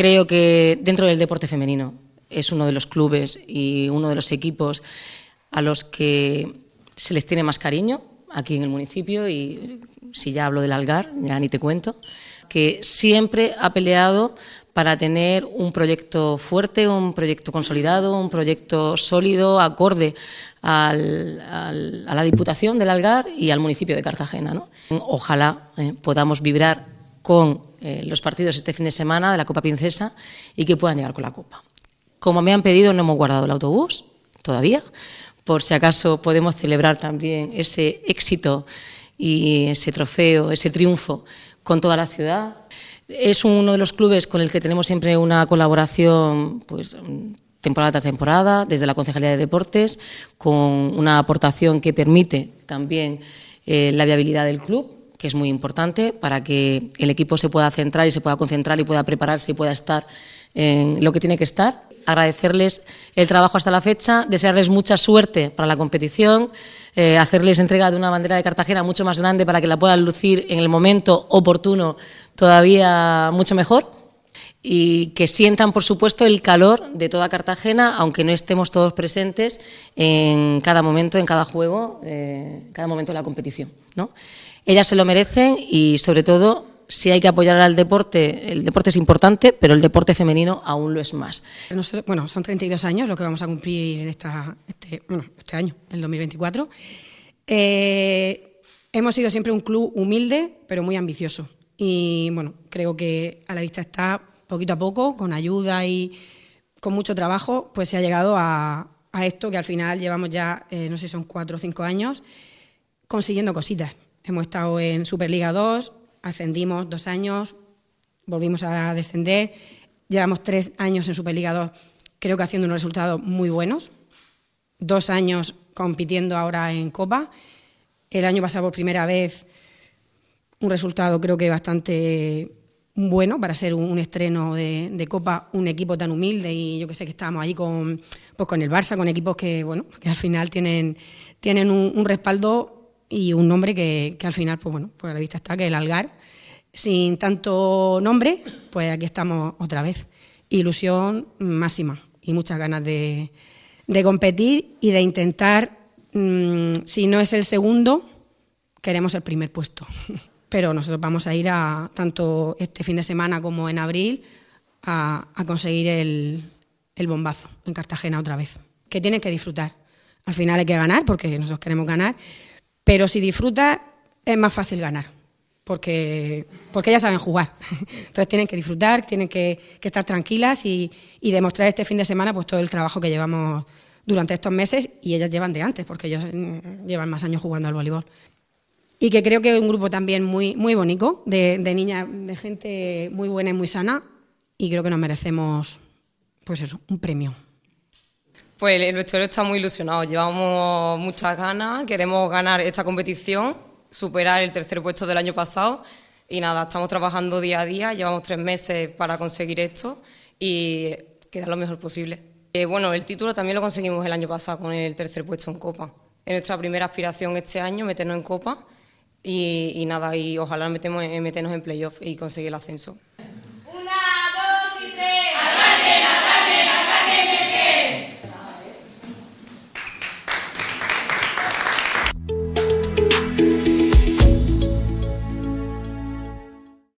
Creo que dentro del deporte femenino es uno de los clubes y uno de los equipos a los que se les tiene más cariño aquí en el municipio y si ya hablo del Algar, ya ni te cuento, que siempre ha peleado para tener un proyecto fuerte, un proyecto consolidado, un proyecto sólido, acorde a la Diputación del Algar y al municipio de Cartagena. Ojalá eh, podamos vibrar con eh, los partidos este fin de semana de la Copa Princesa y que puedan llegar con la Copa. Como me han pedido, no hemos guardado el autobús todavía, por si acaso podemos celebrar también ese éxito y ese trofeo, ese triunfo con toda la ciudad. Es uno de los clubes con el que tenemos siempre una colaboración pues, temporada tras temporada, desde la Concejalía de Deportes, con una aportación que permite también eh, la viabilidad del club que es muy importante para que el equipo se pueda centrar y se pueda concentrar y pueda prepararse y pueda estar en lo que tiene que estar. Agradecerles el trabajo hasta la fecha, desearles mucha suerte para la competición, eh, hacerles entrega de una bandera de Cartagena mucho más grande para que la puedan lucir en el momento oportuno todavía mucho mejor y que sientan, por supuesto, el calor de toda Cartagena, aunque no estemos todos presentes en cada momento, en cada juego, en eh, cada momento de la competición. ¿no? Ellas se lo merecen y, sobre todo, si hay que apoyar al deporte, el deporte es importante, pero el deporte femenino aún lo es más. Nosotros, bueno, son 32 años lo que vamos a cumplir en esta, este, este año, el 2024. Eh, hemos sido siempre un club humilde, pero muy ambicioso. Y bueno, creo que a la vista está poquito a poco, con ayuda y con mucho trabajo, pues se ha llegado a, esto que al final llevamos ya, eh, no sé, son cuatro o cinco años consiguiendo cositas. Hemos estado en Superliga 2, ascendimos dos años, volvimos a descender, llevamos tres años en Superliga 2, creo que haciendo unos resultados muy buenos, dos años compitiendo ahora en Copa, el año pasado por primera vez un resultado creo que bastante bueno para ser un, estreno de, Copa, un equipo tan humilde y yo que sé que estábamos ahí con, pues con el Barça, con equipos que, bueno, que al final tienen, tienen un, respaldo y un nombre que, al final, pues bueno, pues a la vista está que el Algar, sin tanto nombre, pues aquí estamos otra vez. Ilusión máxima y muchas ganas de, de competir y de intentar, mm, si no es el segundo, queremos el primer puesto. pero nosotros vamos a ir a tanto este fin de semana como en abril a, conseguir el, bombazo en Cartagena otra vez, que tienen que disfrutar. Al final hay que ganar, porque nosotros queremos ganar, pero si disfrutas es más fácil ganar, porque, porque ya saben jugar. Entonces tienen que disfrutar, tienen que, estar tranquilas y, y, demostrar este fin de semana pues todo el trabajo que llevamos durante estos meses y ellas llevan de antes, porque ellos mm, llevan más años jugando al voleibol y que creo que es un grupo también muy, bonito, de, niñas, de gente muy buena y muy sana, y creo que nos merecemos, pues eso, un premio. Pues el vestuario está muy ilusionado, llevamos muchas ganas, queremos ganar esta competición, superar el tercer puesto del año pasado, y nada, estamos trabajando día a día, llevamos tres meses para conseguir esto, y quedar lo mejor posible. Eh, bueno, el título también lo conseguimos el año pasado con el tercer puesto en Copa. Es nuestra primera aspiración este año, meternos en Copa y, nada, y ojalá metemos, meternos en playoff y conseguir el ascenso.